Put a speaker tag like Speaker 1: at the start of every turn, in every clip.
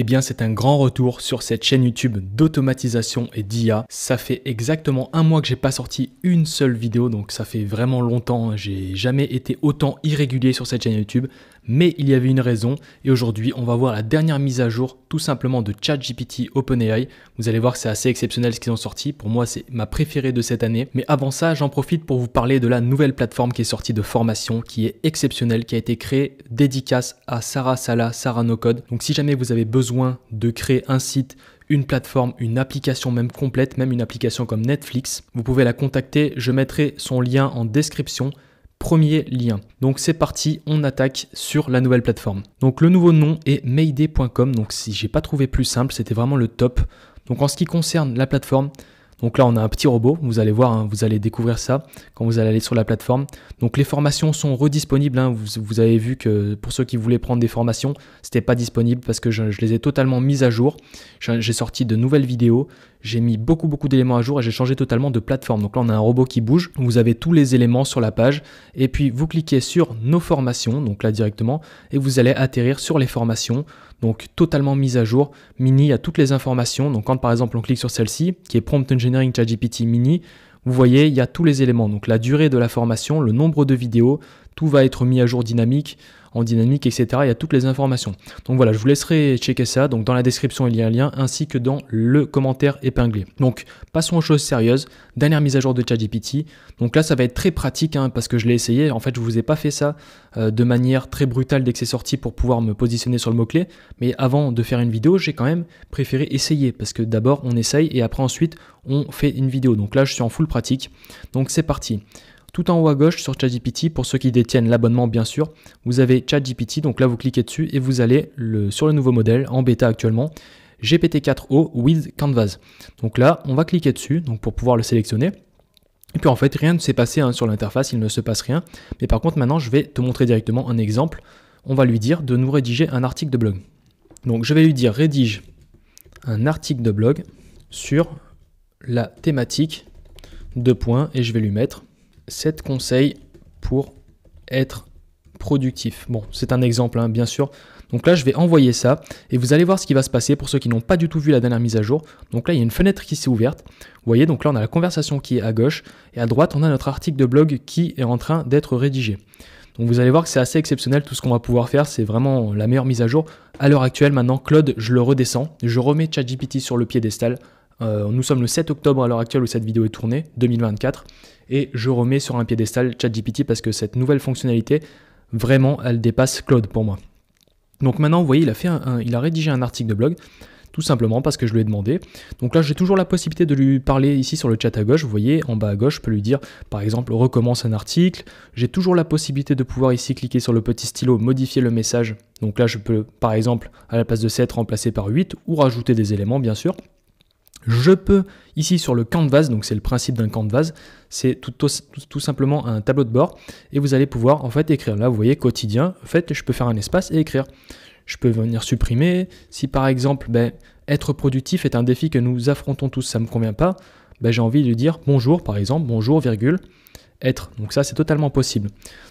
Speaker 1: Eh bien, c'est un grand retour sur cette chaîne YouTube d'automatisation et d'IA. Ça fait exactement un mois que j'ai pas sorti une seule vidéo, donc ça fait vraiment longtemps. Hein. J'ai jamais été autant irrégulier sur cette chaîne YouTube mais il y avait une raison et aujourd'hui on va voir la dernière mise à jour tout simplement de ChatGPT OpenAI. Vous allez voir que c'est assez exceptionnel ce qu'ils ont sorti, pour moi c'est ma préférée de cette année. Mais avant ça j'en profite pour vous parler de la nouvelle plateforme qui est sortie de formation qui est exceptionnelle, qui a été créée dédicace à Sarah Sala, Sarah No Code. Donc si jamais vous avez besoin de créer un site, une plateforme, une application même complète, même une application comme Netflix. Vous pouvez la contacter, je mettrai son lien en description premier lien. Donc c'est parti, on attaque sur la nouvelle plateforme. Donc le nouveau nom est mayday.com. Donc si j'ai pas trouvé plus simple, c'était vraiment le top. Donc en ce qui concerne la plateforme, donc là, on a un petit robot, vous allez voir, hein, vous allez découvrir ça quand vous allez aller sur la plateforme. Donc les formations sont redisponibles, hein. vous, avez vu que pour ceux qui voulaient prendre des formations, c'était pas disponible parce que je, je, les ai totalement mises à jour. J'ai sorti de nouvelles vidéos, j'ai mis beaucoup beaucoup d'éléments à jour et j'ai changé totalement de plateforme. Donc là, on a un robot qui bouge, vous avez tous les éléments sur la page et puis vous cliquez sur nos formations, donc là directement, et vous allez atterrir sur les formations donc totalement mise à jour. Mini a toutes les informations, donc quand par exemple on clique sur celle-ci, qui est Prompt Engineering ChatGPT Mini, vous voyez, il y a tous les éléments, donc la durée de la formation, le nombre de vidéos, tout va être mis à jour dynamique, en dynamique, etc. Il y a toutes les informations. Donc voilà, je vous laisserai checker ça. Donc dans la description, il y a un lien ainsi que dans le commentaire épinglé. Donc passons aux choses sérieuses. Dernière mise à jour de ChatGPT. Donc là, ça va être très pratique hein, parce que je l'ai essayé. En fait, je ne vous ai pas fait ça euh, de manière très brutale dès que c'est sorti pour pouvoir me positionner sur le mot-clé. Mais avant de faire une vidéo, j'ai quand même préféré essayer parce que d'abord on essaye et après ensuite on fait une vidéo. Donc là, je suis en full pratique. Donc c'est parti. Tout en haut à gauche sur ChatGPT, pour ceux qui détiennent l'abonnement bien sûr, vous avez ChatGPT, donc là vous cliquez dessus et vous allez le, sur le nouveau modèle en bêta actuellement, GPT-4O with Canvas. Donc là, on va cliquer dessus donc pour pouvoir le sélectionner. Et puis en fait, rien ne s'est passé hein, sur l'interface, il ne se passe rien. Mais par contre, maintenant, je vais te montrer directement un exemple. On va lui dire de nous rédiger un article de blog. Donc je vais lui dire rédige un article de blog sur la thématique de points et je vais lui mettre 7 conseils pour être productif. Bon, c'est un exemple, hein, bien sûr. Donc là, je vais envoyer ça et vous allez voir ce qui va se passer pour ceux qui n'ont pas du tout vu la dernière mise à jour. Donc là, il y a une fenêtre qui s'est ouverte. Vous voyez, donc là, on a la conversation qui est à gauche et à droite, on a notre article de blog qui est en train d'être rédigé. Donc vous allez voir que c'est assez exceptionnel tout ce qu'on va pouvoir faire. C'est vraiment la meilleure mise à jour à l'heure actuelle. Maintenant, Claude, je le redescends. Je remets ChatGPT sur le piédestal. Euh, nous sommes le 7 octobre à l'heure actuelle où cette vidéo est tournée, 2024. Et je remets sur un piédestal ChatGPT parce que cette nouvelle fonctionnalité, vraiment, elle dépasse Claude pour moi. Donc maintenant, vous voyez, il a, fait il a rédigé un article de blog, tout simplement parce que je lui ai demandé. Donc là, j'ai toujours la possibilité de lui parler ici sur le chat à gauche. Vous voyez, en bas à gauche, je peux lui dire, par exemple, recommence un article. J'ai toujours la possibilité de pouvoir ici cliquer sur le petit stylo, modifier le message. Donc là, je peux, par exemple, à la place de 7, remplacer par 8 ou rajouter des éléments, bien sûr. Je peux, ici sur le canvas, donc c'est le principe d'un canvas, c'est tout, tout, tout, simplement un tableau de bord, et vous allez pouvoir en fait écrire. Là, vous voyez, quotidien, en fait, je peux faire un espace et écrire. Je peux venir supprimer. Si par exemple, ben, être productif est un défi que nous affrontons tous, ça ne me convient pas, ben, j'ai envie de dire bonjour, par exemple, bonjour, virgule, être. Donc ça, c'est totalement possible.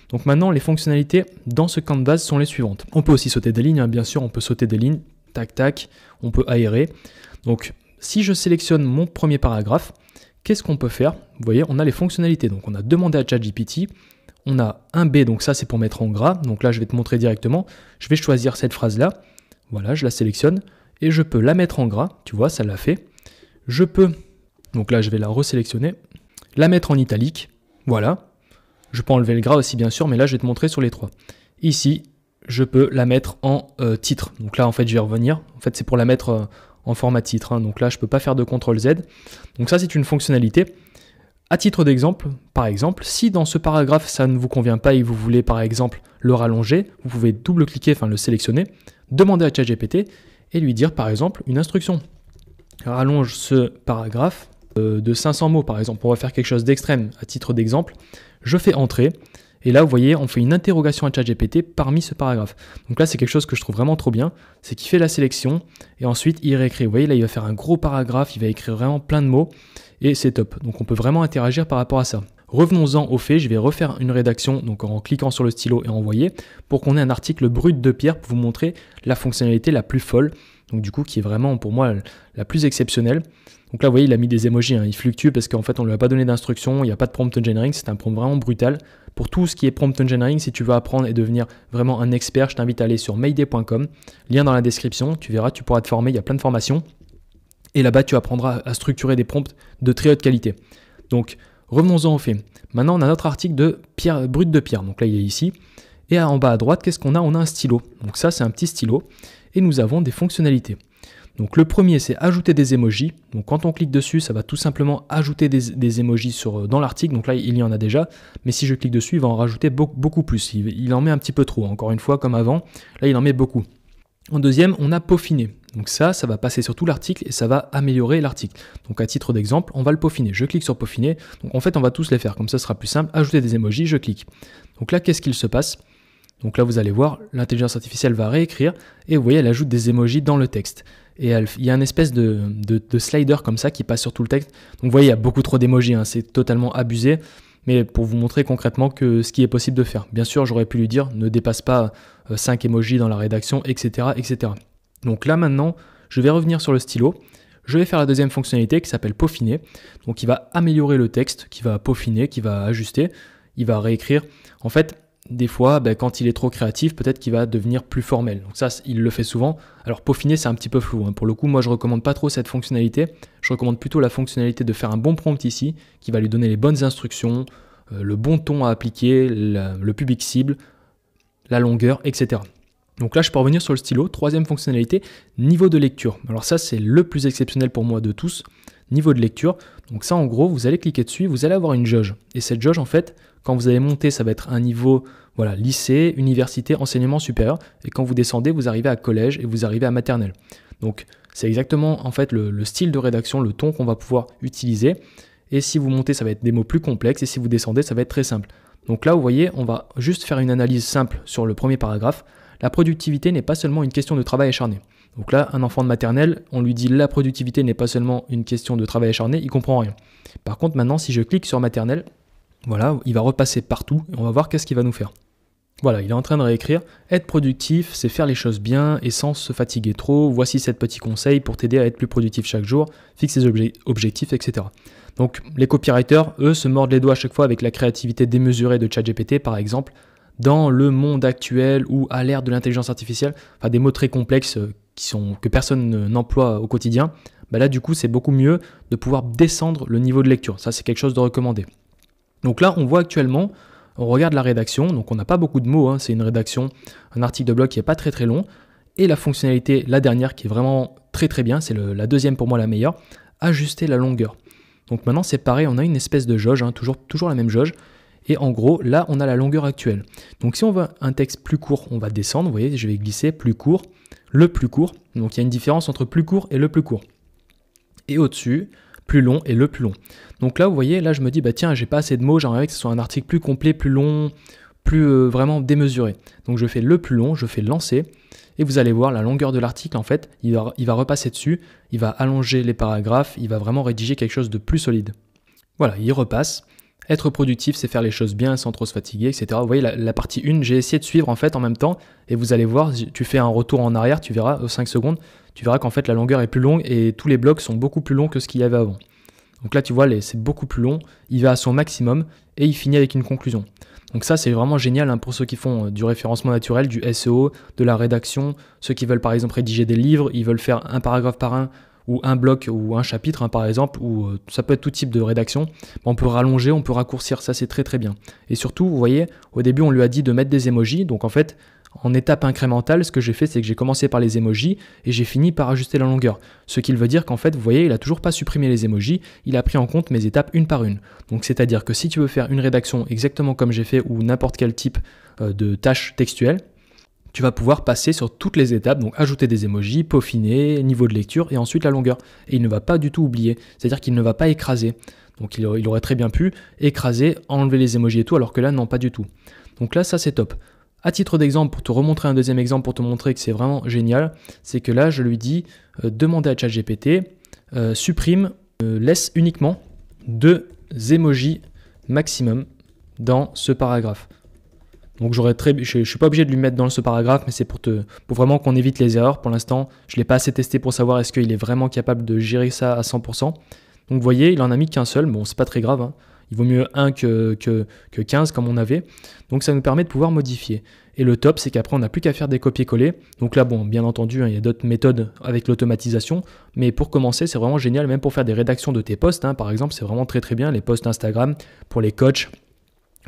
Speaker 1: Donc maintenant, les fonctionnalités dans ce canvas sont les suivantes. On peut aussi sauter des lignes, hein, bien sûr, on peut sauter des lignes, tac, tac, on peut aérer. Donc si je sélectionne mon premier paragraphe, qu'est-ce qu'on peut faire Vous voyez, on a les fonctionnalités. Donc on a demandé à ChatGPT, on a un B, donc ça c'est pour mettre en gras. Donc là, je vais te montrer directement. Je vais choisir cette phrase-là. Voilà, je la sélectionne et je peux la mettre en gras. Tu vois, ça l'a fait. Je peux, donc là, je vais la resélectionner, la mettre en italique. Voilà. Je peux enlever le gras aussi, bien sûr, mais là, je vais te montrer sur les trois. Ici, je peux la mettre en euh, titre. Donc là, en fait, je vais revenir. En fait, c'est pour la mettre euh, en format titre. Hein. Donc là, je ne peux pas faire de CTRL Z. Donc ça, c'est une fonctionnalité. À titre d'exemple, par exemple, si dans ce paragraphe, ça ne vous convient pas et vous voulez, par exemple, le rallonger, vous pouvez double-cliquer, enfin le sélectionner, demander à ChatGPT et lui dire, par exemple, une instruction. Rallonge ce paragraphe euh, de 500 mots, par exemple. On va faire quelque chose d'extrême. À titre d'exemple, je fais entrer et là, vous voyez, on fait une interrogation à ChatGPT parmi ce paragraphe. Donc là, c'est quelque chose que je trouve vraiment trop bien. C'est qu'il fait la sélection et ensuite il réécrit. Vous voyez, là, il va faire un gros paragraphe, il va écrire vraiment plein de mots et c'est top. Donc on peut vraiment interagir par rapport à ça. Revenons-en au fait, je vais refaire une rédaction donc en cliquant sur le stylo et envoyer pour qu'on ait un article brut de pierre pour vous montrer la fonctionnalité la plus folle donc du coup qui est vraiment pour moi la plus exceptionnelle. Donc là, vous voyez, il a mis des émojis. Hein. il fluctue parce qu'en fait, on ne lui a pas donné d'instruction, il n'y a pas de prompt engineering, c'est un prompt vraiment brutal. Pour tout ce qui est prompt engineering, si tu veux apprendre et devenir vraiment un expert, je t'invite à aller sur mayday.com, lien dans la description, tu verras, tu pourras te former, il y a plein de formations. Et là-bas, tu apprendras à structurer des prompts de très haute qualité. Donc, revenons-en au fait. Maintenant, on a notre article de Pierre, brut de pierre, donc là, il est ici. Et en bas à droite, qu'est-ce qu'on a On a un stylo. Donc ça, c'est un petit stylo et nous avons des fonctionnalités. Donc le premier c'est ajouter des emojis. Donc quand on clique dessus, ça va tout simplement ajouter des, émojis emojis euh, dans l'article. Donc là il y en a déjà, mais si je clique dessus, il va en rajouter beaucoup, plus. Il, il, en met un petit peu trop, hein. encore une fois comme avant. Là il en met beaucoup. En deuxième, on a peaufiné. Donc ça, ça va passer sur tout l'article et ça va améliorer l'article. Donc à titre d'exemple, on va le peaufiner. Je clique sur peaufiner. Donc en fait, on va tous les faire. Comme ça, ce sera plus simple. Ajouter des emojis, je clique. Donc là, qu'est-ce qu'il se passe donc là, vous allez voir, l'intelligence artificielle va réécrire et vous voyez, elle ajoute des emojis dans le texte. Et il y a une espèce de, slider comme ça qui passe sur tout le texte. Donc vous voyez, il y a beaucoup trop d'émojis, hein, c'est totalement abusé. Mais pour vous montrer concrètement que ce qui est possible de faire. Bien sûr, j'aurais pu lui dire ne dépasse pas 5 euh, emojis dans la rédaction, etc., etc. Donc là maintenant, je vais revenir sur le stylo je vais faire la deuxième fonctionnalité qui s'appelle peaufiner. Donc il va améliorer le texte, qui va peaufiner, qui va ajuster, il va réécrire. En fait, des fois, ben, quand il est trop créatif, peut-être qu'il va devenir plus formel. Donc ça, il le fait souvent. Alors peaufiner, c'est un petit peu flou. Hein. Pour le coup, moi, je recommande pas trop cette fonctionnalité. Je recommande plutôt la fonctionnalité de faire un bon prompt ici, qui va lui donner les bonnes instructions, euh, le bon ton à appliquer, le public cible, la longueur, etc. Donc là, je peux revenir sur le stylo. Troisième fonctionnalité, niveau de lecture. Alors ça, c'est le plus exceptionnel pour moi de tous niveau de lecture. Donc ça, en gros, vous allez cliquer dessus, vous allez avoir une jauge. Et cette jauge, en fait, quand vous allez monter, ça va être un niveau voilà, lycée, université, enseignement supérieur. Et quand vous descendez, vous arrivez à collège et vous arrivez à maternelle. Donc c'est exactement en fait le, le, style de rédaction, le ton qu'on va pouvoir utiliser. Et si vous montez, ça va être des mots plus complexes. Et si vous descendez, ça va être très simple. Donc là, vous voyez, on va juste faire une analyse simple sur le premier paragraphe. La productivité n'est pas seulement une question de travail acharné. Donc là, un enfant de maternelle, on lui dit la productivité n'est pas seulement une question de travail acharné, il comprend rien. Par contre, maintenant, si je clique sur maternelle, voilà, il va repasser partout et on va voir qu'est-ce qu'il va nous faire. Voilà, il est en train de réécrire Être productif, c'est faire les choses bien et sans se fatiguer trop. Voici sept petits conseils pour t'aider à être plus productif chaque jour, fixe ses objectifs, etc. Donc, les copywriters, eux, se mordent les doigts à chaque fois avec la créativité démesurée de ChatGPT, par exemple. Dans le monde actuel ou à l'ère de l'intelligence artificielle, enfin des mots très complexes euh, que personne n'emploie au quotidien, bah là du coup c'est beaucoup mieux de pouvoir descendre le niveau de lecture. Ça c'est quelque chose de recommandé. Donc là on voit actuellement, on regarde la rédaction, donc on n'a pas beaucoup de mots, hein. c'est une rédaction, un article de blog qui n'est pas très très long, et la fonctionnalité, la dernière qui est vraiment très très bien, c'est la deuxième pour moi la meilleure, ajuster la longueur. Donc maintenant c'est pareil, on a une espèce de jauge, hein. toujours, toujours la même jauge, et en gros, là, on a la longueur actuelle. Donc si on veut un texte plus court, on va descendre, vous voyez, je vais glisser plus court le plus court. Donc il y a une différence entre plus court et le plus court. Et au-dessus, plus long et le plus long. Donc là, vous voyez, là je me dis, bah tiens, j'ai pas assez de mots, j'aimerais que ce soit un article plus complet, plus long, plus euh, vraiment démesuré. Donc je fais le plus long, je fais lancer, et vous allez voir la longueur de l'article en fait, il va, il va, repasser dessus, il va allonger les paragraphes, il va vraiment rédiger quelque chose de plus solide. Voilà, il repasse. Être productif, c'est faire les choses bien sans trop se fatiguer, etc. Vous voyez, la, partie 1, j'ai essayé de suivre en fait en même temps, et vous allez voir, tu fais un retour en arrière, tu verras, aux 5 secondes, tu verras qu'en fait la longueur est plus longue et tous les blocs sont beaucoup plus longs que ce qu'il y avait avant. Donc là, tu vois, c'est beaucoup plus long, il va à son maximum et il finit avec une conclusion. Donc ça, c'est vraiment génial hein, pour ceux qui font euh, du référencement naturel, du SEO, de la rédaction, ceux qui veulent par exemple rédiger des livres, ils veulent faire un paragraphe par un, ou un bloc ou un chapitre, hein, par exemple, ou euh, ça peut être tout type de rédaction, on peut rallonger, on peut raccourcir, ça c'est très très bien. Et surtout, vous voyez, au début on lui a dit de mettre des emojis, donc en fait, en étape incrémentale, ce que j'ai fait, c'est que j'ai commencé par les emojis et j'ai fini par ajuster la longueur. Ce qui veut dire qu'en fait, vous voyez, il a toujours pas supprimé les emojis, il a pris en compte mes étapes une par une. Donc c'est-à-dire que si tu veux faire une rédaction exactement comme j'ai fait ou n'importe quel type euh, de tâche textuelle, tu vas pouvoir passer sur toutes les étapes, donc ajouter des emojis, peaufiner, niveau de lecture et ensuite la longueur. Et il ne va pas du tout oublier, c'est-à-dire qu'il ne va pas écraser. Donc il, aurait très bien pu écraser, enlever les emojis et tout, alors que là, non, pas du tout. Donc là, ça c'est top. À titre d'exemple, pour te remontrer un deuxième exemple, pour te montrer que c'est vraiment génial, c'est que là, je lui dis, euh, demander à ChatGPT, euh, supprime, euh, laisse uniquement deux emojis maximum dans ce paragraphe. Donc j'aurais très, je, ne suis pas obligé de lui mettre dans ce paragraphe, mais c'est pour te, pour vraiment qu'on évite les erreurs. Pour l'instant, je l'ai pas assez testé pour savoir est-ce qu'il est vraiment capable de gérer ça à 100%. Donc vous voyez, il en a mis qu'un seul. Bon, c'est pas très grave. Hein. Il vaut mieux un que, que, 15 comme on avait. Donc ça nous permet de pouvoir modifier. Et le top, c'est qu'après, on n'a plus qu'à faire des copier-coller. Donc là, bon, bien entendu, hein, il y a d'autres méthodes avec l'automatisation. Mais pour commencer, c'est vraiment génial, même pour faire des rédactions de tes posts. Hein. par exemple, c'est vraiment très très bien. Les posts Instagram, pour les coachs,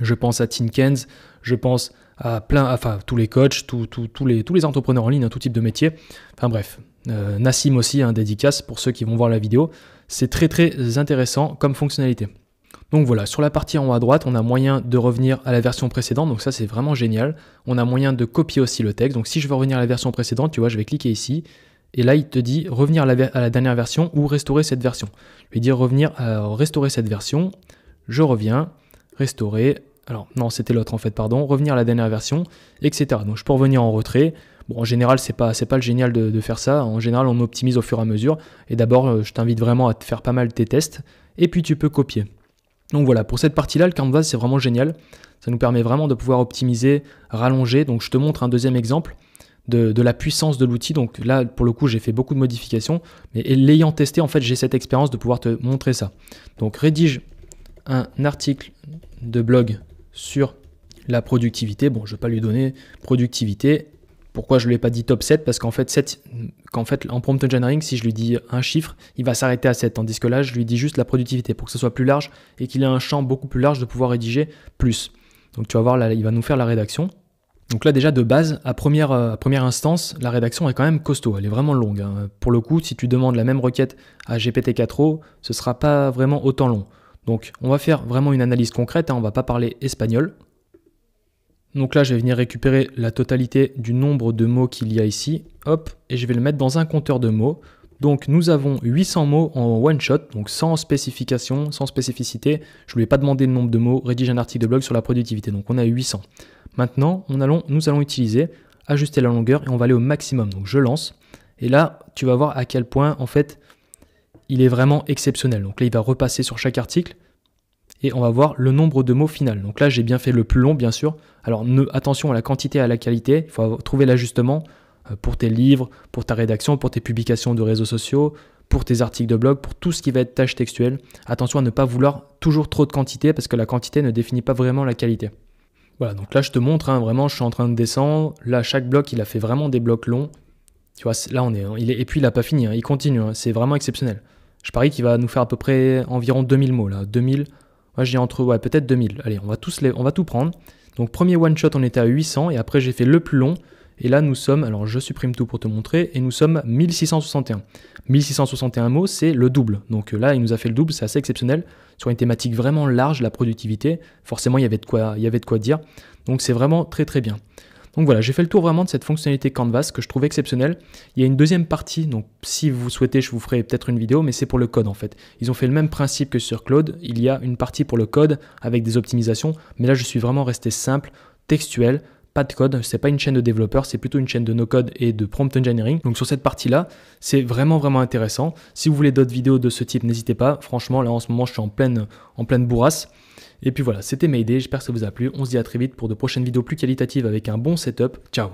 Speaker 1: je pense à Tinkens, je pense à plein, enfin tous les coachs, tous les entrepreneurs en ligne, à hein, tout type de métier. Enfin bref, euh, Nassim aussi, un dédicace pour ceux qui vont voir la vidéo. C'est très très intéressant comme fonctionnalité. Donc voilà, sur la partie en haut à droite, on a moyen de revenir à la version précédente, donc ça c'est vraiment génial. On a moyen de copier aussi le texte, donc si je veux revenir à la version précédente, tu vois, je vais cliquer ici, et là il te dit revenir à la, à la dernière version ou restaurer cette version. Je vais dire revenir à euh, restaurer cette version, je reviens, restaurer, alors non, c'était l'autre en fait, pardon, revenir à la dernière version, etc. Donc je peux revenir en retrait. Bon, en général, c'est pas, c'est pas le génial de, faire ça. En général, on optimise au fur et à mesure. Et d'abord, euh, je t'invite vraiment à te faire pas mal tes tests. Et puis tu peux copier. Donc voilà, pour cette partie-là, le Canvas, c'est vraiment génial. Ça nous permet vraiment de pouvoir optimiser, rallonger. Donc je te montre un deuxième exemple de la puissance de l'outil. Donc là, pour le coup, j'ai fait beaucoup de modifications. Mais l'ayant testé, en fait, j'ai cette expérience de pouvoir te montrer ça. Donc rédige un article de blog sur la productivité. Bon, je ne vais pas lui donner productivité. Pourquoi je ne lui ai pas dit top 7 Parce qu'en fait, qu'en fait, en prompt engineering, si je lui dis un chiffre, il va s'arrêter à 7. Tandis que là, je lui dis juste la productivité pour que ce soit plus large et qu'il ait un champ beaucoup plus large de pouvoir rédiger plus. Donc tu vas voir, là, il va nous faire la rédaction. Donc là déjà de base, à première, euh, première, instance, la rédaction est quand même costaud, elle est vraiment longue. Hein. Pour le coup, si tu demandes la même requête à GPT-4o, ce sera pas vraiment autant long. Donc on va faire vraiment une analyse concrète, hein, on va pas parler espagnol. Donc là, je vais venir récupérer la totalité du nombre de mots qu'il y a ici, hop, et je vais le mettre dans un compteur de mots. Donc nous avons 800 mots en one shot, donc sans spécification, sans spécificité. Je ne lui ai pas demandé le nombre de mots, rédige un article de blog sur la productivité, donc on a 800. Maintenant, on allons, nous allons utiliser, ajuster la longueur et on va aller au maximum. Donc je lance, et là, tu vas voir à quel point, en fait, il est vraiment exceptionnel. Donc là, il va repasser sur chaque article et on va voir le nombre de mots final. Donc là, j'ai bien fait le plus long, bien sûr. Alors ne, attention à la quantité à la qualité. Il faut trouver l'ajustement euh, pour tes livres, pour ta rédaction, pour tes publications de réseaux sociaux, pour tes articles de blog, pour tout ce qui va être tâche textuelle. Attention à ne pas vouloir toujours trop de quantité parce que la quantité ne définit pas vraiment la qualité. Voilà, donc là je te montre, hein, vraiment je suis en train de descendre. Là, chaque bloc, il a fait vraiment des blocs longs. Tu vois, là on hein, est, et puis il n'a pas fini, hein, il continue, c'est vraiment exceptionnel. Je parie qu'il va nous faire à peu près environ 2000 mots là. 2000, moi j'ai entre, ouais, peut-être 2000. Allez, on va, tous les, on va tout prendre. Donc premier one shot, on était à 800 et après j'ai fait le plus long. Et là, nous sommes, alors je supprime tout pour te montrer, et nous sommes 1661. 1661 mots, c'est le double. Donc euh, là, il nous a fait le double, c'est assez exceptionnel. Sur une thématique vraiment large, la productivité, forcément, il y avait de quoi, il y avait de quoi dire. Donc c'est vraiment très très bien. Donc voilà, j'ai fait le tour vraiment de cette fonctionnalité Canvas que je trouve exceptionnelle. Il y a une deuxième partie, donc si vous souhaitez, je vous ferai peut-être une vidéo, mais c'est pour le code en fait. Ils ont fait le même principe que sur Claude, il y a une partie pour le code avec des optimisations, mais là je suis vraiment resté simple, textuel, pas de code, c'est pas une chaîne de développeurs, c'est plutôt une chaîne de no-code et de prompt engineering. Donc sur cette partie-là, c'est vraiment vraiment intéressant. Si vous voulez d'autres vidéos de ce type, n'hésitez pas. Franchement, là en ce moment, je suis en pleine, en pleine bourrasse. Et puis voilà, c'était Mayday, j'espère que ça vous a plu. On se dit à très vite pour de prochaines vidéos plus qualitatives avec un bon setup. Ciao